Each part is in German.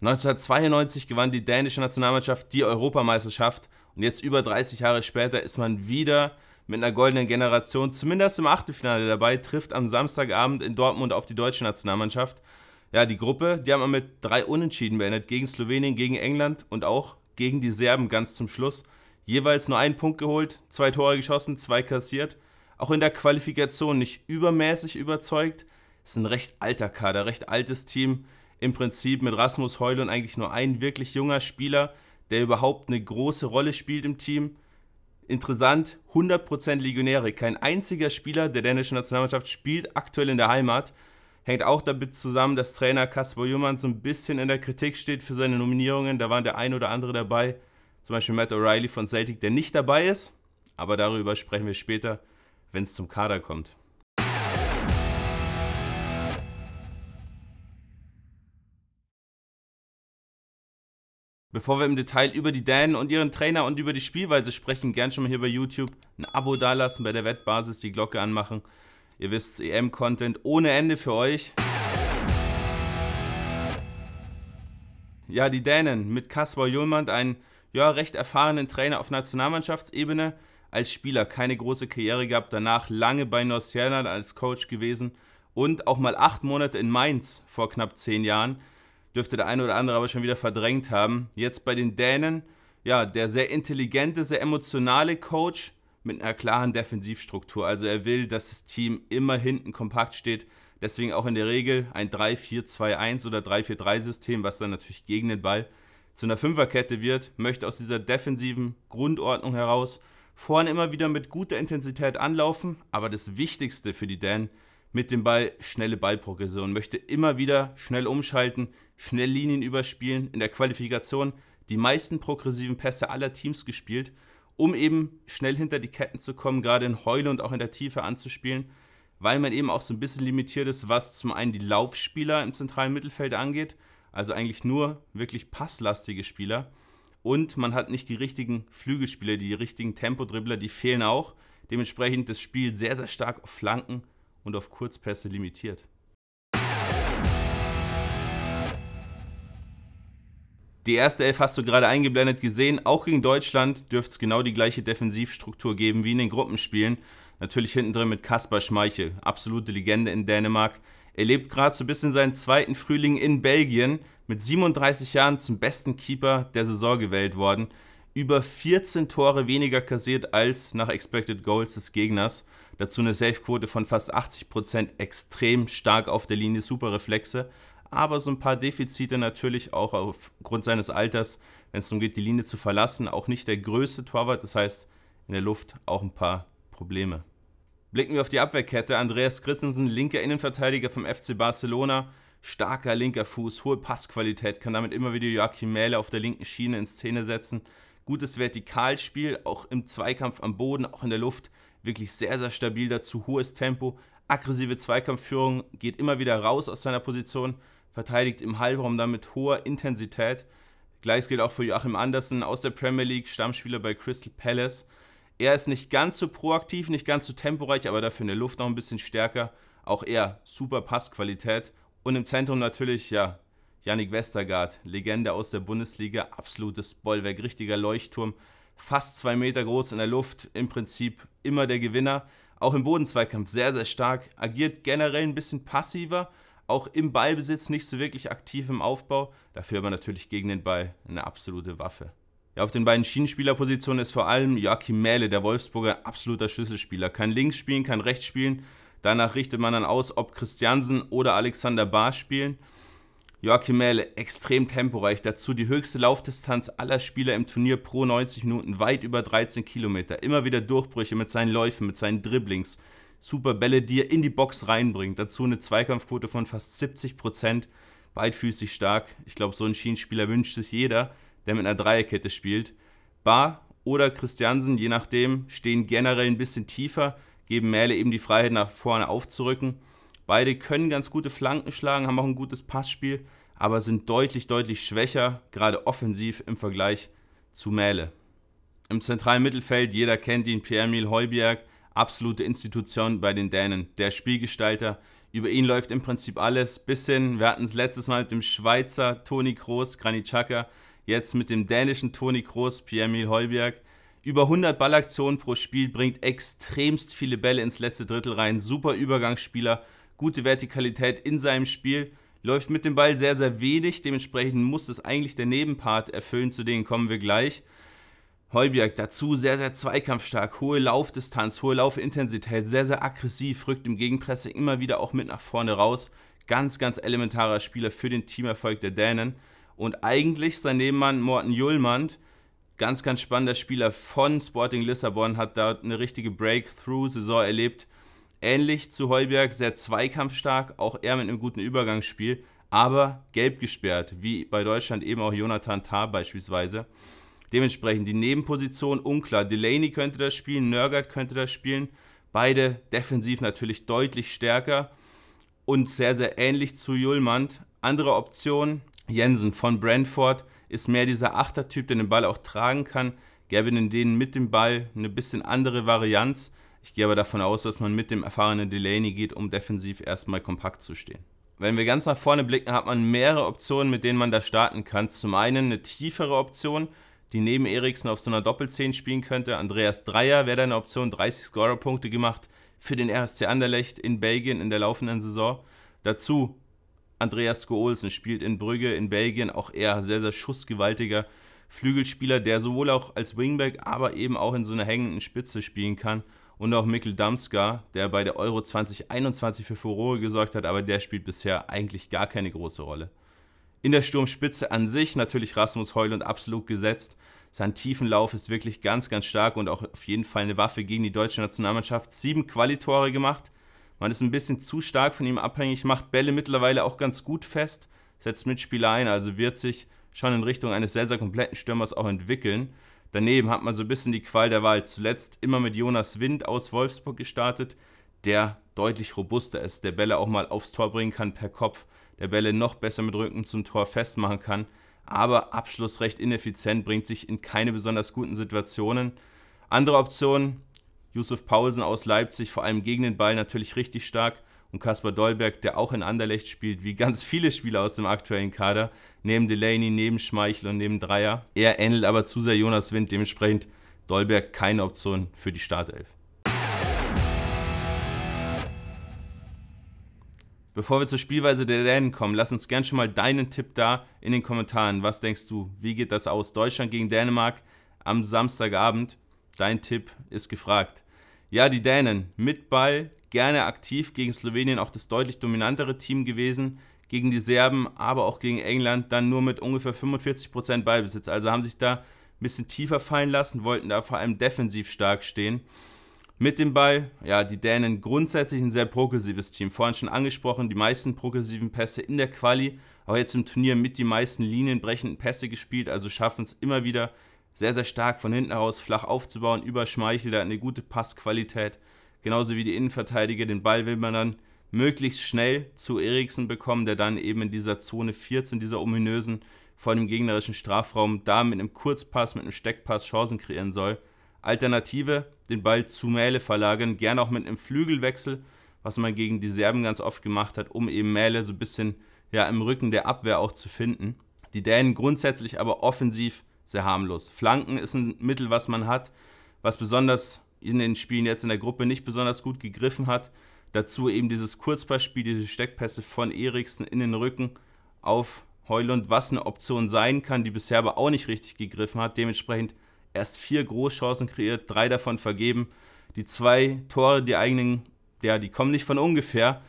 1992 gewann die dänische Nationalmannschaft die Europameisterschaft und jetzt über 30 Jahre später ist man wieder mit einer goldenen Generation zumindest im Achtelfinale dabei, trifft am Samstagabend in Dortmund auf die deutsche Nationalmannschaft. Ja, die Gruppe, die haben wir mit drei Unentschieden beendet, gegen Slowenien, gegen England und auch gegen die Serben ganz zum Schluss jeweils nur einen Punkt geholt, zwei Tore geschossen, zwei kassiert. Auch in der Qualifikation nicht übermäßig überzeugt. Ist ein recht alter Kader, recht altes Team. Im Prinzip mit Rasmus Heulund eigentlich nur ein wirklich junger Spieler, der überhaupt eine große Rolle spielt im Team. Interessant, 100% Legionäre. Kein einziger Spieler der dänischen Nationalmannschaft spielt aktuell in der Heimat. Hängt auch damit zusammen, dass Trainer Kasper Jumann so ein bisschen in der Kritik steht für seine Nominierungen. Da waren der ein oder andere dabei, zum Beispiel Matt O'Reilly von Celtic, der nicht dabei ist. Aber darüber sprechen wir später, wenn es zum Kader kommt. Bevor wir im Detail über die Dänen und ihren Trainer und über die Spielweise sprechen, gern schon mal hier bei YouTube ein Abo dalassen, bei der Wettbasis die Glocke anmachen. Ihr wisst, EM-Content ohne Ende für euch. Ja, die Dänen mit Kaspar Julmand, ein ja, recht erfahrenen Trainer auf Nationalmannschaftsebene. Als Spieler keine große Karriere gehabt, danach lange bei Nordsjælland als Coach gewesen und auch mal acht Monate in Mainz vor knapp zehn Jahren. Dürfte der eine oder andere aber schon wieder verdrängt haben. Jetzt bei den Dänen, ja, der sehr intelligente, sehr emotionale Coach mit einer klaren Defensivstruktur. Also er will, dass das Team immer hinten kompakt steht. Deswegen auch in der Regel ein 3-4-2-1 oder 3-4-3-System, was dann natürlich gegen den Ball zu einer Fünferkette wird, möchte aus dieser defensiven Grundordnung heraus vorne immer wieder mit guter Intensität anlaufen, aber das Wichtigste für die Dan mit dem Ball schnelle Ballprogression, möchte immer wieder schnell umschalten, schnell Linien überspielen, in der Qualifikation die meisten progressiven Pässe aller Teams gespielt, um eben schnell hinter die Ketten zu kommen, gerade in Heule und auch in der Tiefe anzuspielen, weil man eben auch so ein bisschen limitiert ist, was zum einen die Laufspieler im zentralen Mittelfeld angeht, also eigentlich nur wirklich passlastige Spieler. Und man hat nicht die richtigen Flügelspieler, die richtigen Tempodribbler, die fehlen auch. Dementsprechend das Spiel sehr, sehr stark auf Flanken und auf Kurzpässe limitiert. Die erste Elf hast du gerade eingeblendet gesehen. Auch gegen Deutschland dürfte es genau die gleiche Defensivstruktur geben wie in den Gruppenspielen. Natürlich hinten drin mit Kaspar Schmeichel, absolute Legende in Dänemark. Er lebt gerade so ein bisschen seinen zweiten Frühling in Belgien, mit 37 Jahren zum besten Keeper der Saison gewählt worden, über 14 Tore weniger kassiert als nach Expected Goals des Gegners, dazu eine Safe-Quote von fast 80%, Prozent, extrem stark auf der Linie, super Reflexe, aber so ein paar Defizite natürlich auch aufgrund seines Alters, wenn es darum geht, die Linie zu verlassen, auch nicht der größte Torwart, das heißt in der Luft auch ein paar Probleme. Blicken wir auf die Abwehrkette. Andreas Christensen, linker Innenverteidiger vom FC Barcelona. Starker linker Fuß, hohe Passqualität, kann damit immer wieder Joachim Mähle auf der linken Schiene in Szene setzen. Gutes Vertikalspiel, auch im Zweikampf am Boden, auch in der Luft. Wirklich sehr, sehr stabil dazu, hohes Tempo, aggressive Zweikampfführung, geht immer wieder raus aus seiner Position, verteidigt im Halbraum dann mit hoher Intensität. Gleiches gilt auch für Joachim Andersen aus der Premier League, Stammspieler bei Crystal Palace. Er ist nicht ganz so proaktiv, nicht ganz so temporeich, aber dafür in der Luft noch ein bisschen stärker. Auch er super Passqualität. Und im Zentrum natürlich, ja, Yannick Westergaard, Legende aus der Bundesliga, absolutes Bollwerk, richtiger Leuchtturm, fast zwei Meter groß in der Luft, im Prinzip immer der Gewinner. Auch im Bodenzweikampf sehr, sehr stark, agiert generell ein bisschen passiver, auch im Ballbesitz nicht so wirklich aktiv im Aufbau, dafür aber natürlich gegen den Ball eine absolute Waffe. Ja, auf den beiden Schienenspielerpositionen ist vor allem Joachim Mähle, der Wolfsburger, absoluter Schlüsselspieler. Kann links spielen, kann rechts spielen. Danach richtet man dann aus, ob Christiansen oder Alexander Bahr spielen. Joachim Mähle, extrem temporeich. Dazu die höchste Laufdistanz aller Spieler im Turnier pro 90 Minuten, weit über 13 Kilometer. Immer wieder Durchbrüche mit seinen Läufen, mit seinen Dribblings. Super Bälle, die er in die Box reinbringt. Dazu eine Zweikampfquote von fast 70 Prozent. Beidfüßig stark. Ich glaube, so einen Schienenspieler wünscht sich jeder der mit einer Dreierkette spielt. Bar oder Christiansen, je nachdem, stehen generell ein bisschen tiefer, geben Merle eben die Freiheit, nach vorne aufzurücken. Beide können ganz gute Flanken schlagen, haben auch ein gutes Passspiel, aber sind deutlich, deutlich schwächer, gerade offensiv im Vergleich zu Mähle. Im zentralen Mittelfeld, jeder kennt ihn, Pierre-Emil Heuberg, absolute Institution bei den Dänen, der Spielgestalter. Über ihn läuft im Prinzip alles, bis hin, wir hatten es letztes Mal mit dem Schweizer Toni Kroos, Granit Xhaka, jetzt mit dem dänischen Toni Kroos, Pierre-Emil Heuberg. Über 100 Ballaktionen pro Spiel, bringt extremst viele Bälle ins letzte Drittel rein, super Übergangsspieler, gute Vertikalität in seinem Spiel, läuft mit dem Ball sehr, sehr wenig, dementsprechend muss es eigentlich der Nebenpart erfüllen, zu denen kommen wir gleich. Heuberg dazu sehr, sehr zweikampfstark, hohe Laufdistanz, hohe Laufintensität, sehr, sehr aggressiv, rückt im Gegenpresse immer wieder auch mit nach vorne raus. Ganz, ganz elementarer Spieler für den Teamerfolg der Dänen und eigentlich sein Nebenmann Morten Julmand, ganz, ganz spannender Spieler von Sporting Lissabon, hat da eine richtige Breakthrough-Saison erlebt. Ähnlich zu Heuberg, sehr zweikampfstark, auch er mit einem guten Übergangsspiel, aber gelb gesperrt, wie bei Deutschland eben auch Jonathan Tah beispielsweise. Dementsprechend die Nebenposition unklar. Delaney könnte das spielen, Nörgert könnte das spielen. Beide defensiv natürlich deutlich stärker und sehr, sehr ähnlich zu Julmand. Andere Option, Jensen von Brentford ist mehr dieser Achtertyp, der den Ball auch tragen kann. Gäbe in denen mit dem Ball eine bisschen andere Varianz. Ich gehe aber davon aus, dass man mit dem erfahrenen Delaney geht, um defensiv erstmal kompakt zu stehen. Wenn wir ganz nach vorne blicken, hat man mehrere Optionen, mit denen man da starten kann. Zum einen eine tiefere Option, die neben Eriksen auf so einer Doppelzehn spielen könnte. Andreas Dreier wäre da eine Option, 30 Scorerpunkte gemacht für den RSC Anderlecht in Belgien in der laufenden Saison. Dazu Andreas Goolsen spielt in Brügge in Belgien auch eher sehr, sehr schussgewaltiger Flügelspieler, der sowohl auch als Wingback, aber eben auch in so einer hängenden Spitze spielen kann. Und auch Mikkel Damska, der bei der Euro 2021 für Furore gesorgt hat, aber der spielt bisher eigentlich gar keine große Rolle. In der Sturmspitze an sich natürlich Rasmus Heulund absolut gesetzt. Sein Tiefenlauf ist wirklich ganz, ganz stark und auch auf jeden Fall eine Waffe gegen die deutsche Nationalmannschaft. Sieben Qualitore gemacht, man ist ein bisschen zu stark von ihm abhängig, macht Bälle mittlerweile auch ganz gut fest, setzt Mitspieler ein, also wird sich schon in Richtung eines sehr, sehr kompletten Stürmers auch entwickeln. Daneben hat man so ein bisschen die Qual der Wahl. Zuletzt immer mit Jonas Wind aus Wolfsburg gestartet, der deutlich robuster ist, der Bälle auch mal aufs Tor bringen kann per Kopf, der Bälle noch besser mit Rücken zum Tor festmachen kann, aber Abschluss recht ineffizient, bringt sich in keine besonders guten Situationen. Andere Optionen, Yusuf Paulsen aus Leipzig, vor allem gegen den Ball natürlich richtig stark. Und Kaspar Dolberg, der auch in Anderlecht spielt, wie ganz viele Spieler aus dem aktuellen Kader, neben Delaney, neben Schmeichel und neben Dreier. Er ähnelt aber zu sehr Jonas Wind, dementsprechend Dolberg keine Option für die Startelf. Bevor wir zur Spielweise der Dänen kommen, lass uns gerne schon mal deinen Tipp da in den Kommentaren. Was denkst du? Wie geht das aus? Deutschland gegen Dänemark am Samstagabend. Dein Tipp ist gefragt. Ja, die Dänen mit Ball, gerne aktiv gegen Slowenien auch das deutlich dominantere Team gewesen, gegen die Serben, aber auch gegen England, dann nur mit ungefähr 45% Ballbesitz. Also haben sich da ein bisschen tiefer fallen lassen, wollten da vor allem defensiv stark stehen. Mit dem Ball, ja, die Dänen grundsätzlich ein sehr progressives Team. Vorhin schon angesprochen, die meisten progressiven Pässe in der Quali, auch jetzt im Turnier mit die meisten linienbrechenden Pässe gespielt, also schaffen es immer wieder sehr, sehr stark von hinten heraus flach aufzubauen, überschmeichelt, hat eine gute Passqualität, genauso wie die Innenverteidiger. Den Ball will man dann möglichst schnell zu Eriksen bekommen, der dann eben in dieser Zone 14, dieser ominösen, vor dem gegnerischen Strafraum, da mit einem Kurzpass, mit einem Steckpass Chancen kreieren soll. Alternative, den Ball zu Mähle verlagern, gerne auch mit einem Flügelwechsel, was man gegen die Serben ganz oft gemacht hat, um eben Mähle so ein bisschen ja, im Rücken der Abwehr auch zu finden. Die Dänen grundsätzlich aber offensiv sehr harmlos. Flanken ist ein Mittel, was man hat, was besonders in den Spielen jetzt in der Gruppe nicht besonders gut gegriffen hat. Dazu eben dieses Kurzpassspiel, diese Steckpässe von Eriksen in den Rücken auf Heulund, was eine Option sein kann, die bisher aber auch nicht richtig gegriffen hat. Dementsprechend erst vier Großchancen kreiert, drei davon vergeben. Die zwei Tore, die eigenen, ja, die kommen nicht von ungefähr.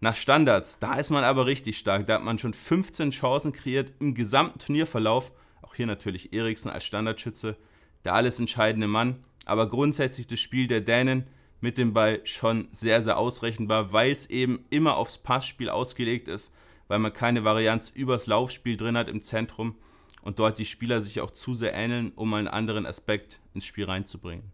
Nach Standards, da ist man aber richtig stark. Da hat man schon 15 Chancen kreiert im gesamten Turnierverlauf auch hier natürlich Eriksen als Standardschütze, der alles entscheidende Mann. Aber grundsätzlich das Spiel der Dänen mit dem Ball schon sehr, sehr ausrechenbar, weil es eben immer aufs Passspiel ausgelegt ist, weil man keine Varianz übers Laufspiel drin hat im Zentrum und dort die Spieler sich auch zu sehr ähneln, um einen anderen Aspekt ins Spiel reinzubringen.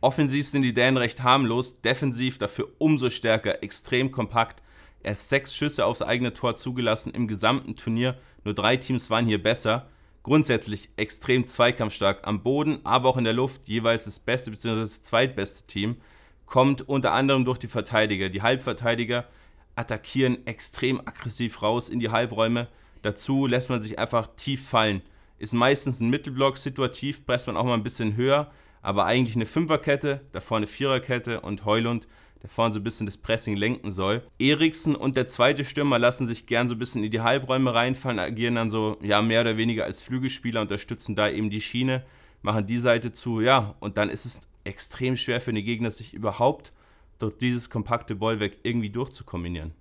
Offensiv sind die Dänen recht harmlos, defensiv dafür umso stärker, extrem kompakt erst sechs Schüsse aufs eigene Tor zugelassen im gesamten Turnier. Nur drei Teams waren hier besser. Grundsätzlich extrem zweikampfstark am Boden, aber auch in der Luft jeweils das beste bzw. das zweitbeste Team. Kommt unter anderem durch die Verteidiger. Die Halbverteidiger attackieren extrem aggressiv raus in die Halbräume. Dazu lässt man sich einfach tief fallen. Ist meistens ein Mittelblock situativ, presst man auch mal ein bisschen höher, aber eigentlich eine Fünferkette, davor eine Viererkette und Heulund der vorne so ein bisschen das Pressing lenken soll. Eriksen und der zweite Stürmer lassen sich gern so ein bisschen in die Halbräume reinfallen, agieren dann so, ja, mehr oder weniger als Flügelspieler, unterstützen da eben die Schiene, machen die Seite zu, ja, und dann ist es extrem schwer für den Gegner, sich überhaupt durch dieses kompakte Bollwerk irgendwie durchzukombinieren.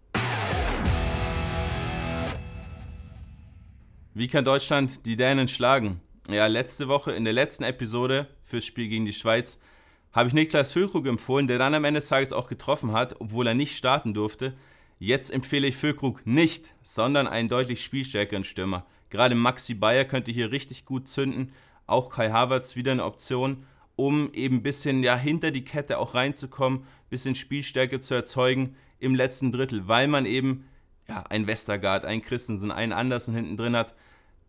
Wie kann Deutschland die Dänen schlagen? Ja, letzte Woche in der letzten Episode fürs Spiel gegen die Schweiz habe ich Niklas Füllkrug empfohlen, der dann am Ende des Tages auch getroffen hat, obwohl er nicht starten durfte. Jetzt empfehle ich Füllkrug nicht, sondern einen deutlich spielstärkeren Stürmer. Gerade Maxi Bayer könnte hier richtig gut zünden. Auch Kai Havertz wieder eine Option, um eben ein bisschen ja, hinter die Kette auch reinzukommen, ein bisschen Spielstärke zu erzeugen im letzten Drittel, weil man eben ja, ein Westergaard, ein Christensen, einen Andersen hinten drin hat.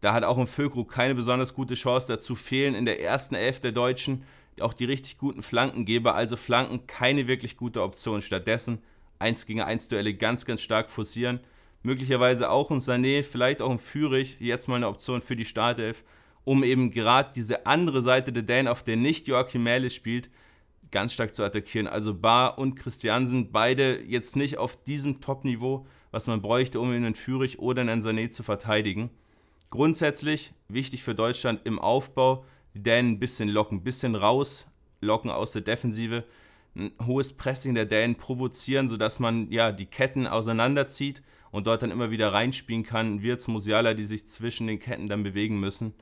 Da hat auch ein Füllkrug keine besonders gute Chance. Dazu fehlen in der ersten Elf der Deutschen auch die richtig guten Flankengeber, also Flanken keine wirklich gute Option. Stattdessen 1 gegen 1 Duelle ganz, ganz stark forcieren. Möglicherweise auch ein Sané, vielleicht auch ein Führig, jetzt mal eine Option für die Startelf, um eben gerade diese andere Seite der Dänen, auf der nicht Joachim Mähle spielt, ganz stark zu attackieren. Also Bar und Christiansen, beide jetzt nicht auf diesem Top-Niveau, was man bräuchte, um einen Führig oder einen Sané zu verteidigen. Grundsätzlich wichtig für Deutschland im Aufbau, Dänen ein bisschen locken, ein bisschen raus, locken aus der Defensive, ein hohes Pressing der Dänen provozieren, sodass man ja die Ketten auseinanderzieht und dort dann immer wieder reinspielen kann. Wirts, Musiala, die sich zwischen den Ketten dann bewegen müssen.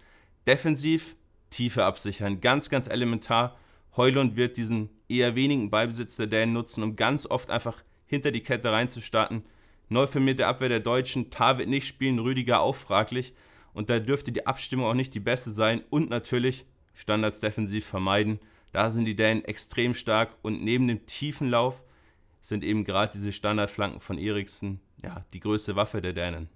Defensiv Tiefe absichern, ganz, ganz elementar. Heulund wird diesen eher wenigen Ballbesitz der Dänen nutzen, um ganz oft einfach hinter die Kette reinzustarten. Neu firmierte Abwehr der Deutschen, Tar wird nicht spielen, Rüdiger auch fraglich und da dürfte die Abstimmung auch nicht die beste sein und natürlich Standards defensiv vermeiden. Da sind die Dänen extrem stark und neben dem tiefen Lauf sind eben gerade diese Standardflanken von Eriksen ja, die größte Waffe der Dänen.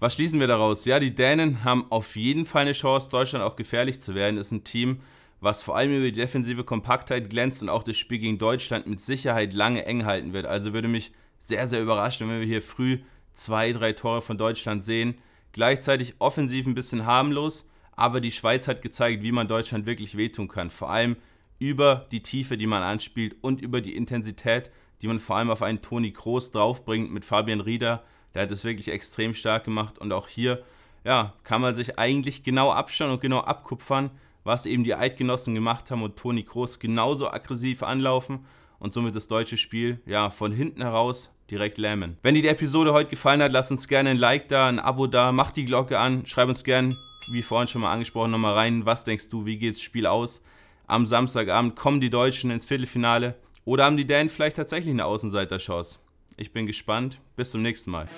Was schließen wir daraus? Ja, die Dänen haben auf jeden Fall eine Chance, Deutschland auch gefährlich zu werden. Ist ein Team, was vor allem über die defensive Kompaktheit glänzt und auch das Spiel gegen Deutschland mit Sicherheit lange eng halten wird. Also würde mich sehr, sehr überrascht. wenn wir hier früh zwei, drei Tore von Deutschland sehen, gleichzeitig offensiv ein bisschen harmlos, aber die Schweiz hat gezeigt, wie man Deutschland wirklich wehtun kann. Vor allem über die Tiefe, die man anspielt und über die Intensität, die man vor allem auf einen Toni Kroos draufbringt mit Fabian Rieder. Der hat es wirklich extrem stark gemacht und auch hier ja, kann man sich eigentlich genau abschauen und genau abkupfern, was eben die Eidgenossen gemacht haben und Toni Kroos genauso aggressiv anlaufen und somit das deutsche Spiel ja von hinten heraus direkt lähmen. Wenn dir die Episode heute gefallen hat, lass uns gerne ein Like da, ein Abo da, mach die Glocke an, schreib uns gerne, wie vorhin schon mal angesprochen, nochmal rein, was denkst du, wie geht's Spiel aus? Am Samstagabend kommen die Deutschen ins Viertelfinale oder haben die Dänen vielleicht tatsächlich eine Außenseiterchance? Ich bin gespannt. Bis zum nächsten Mal.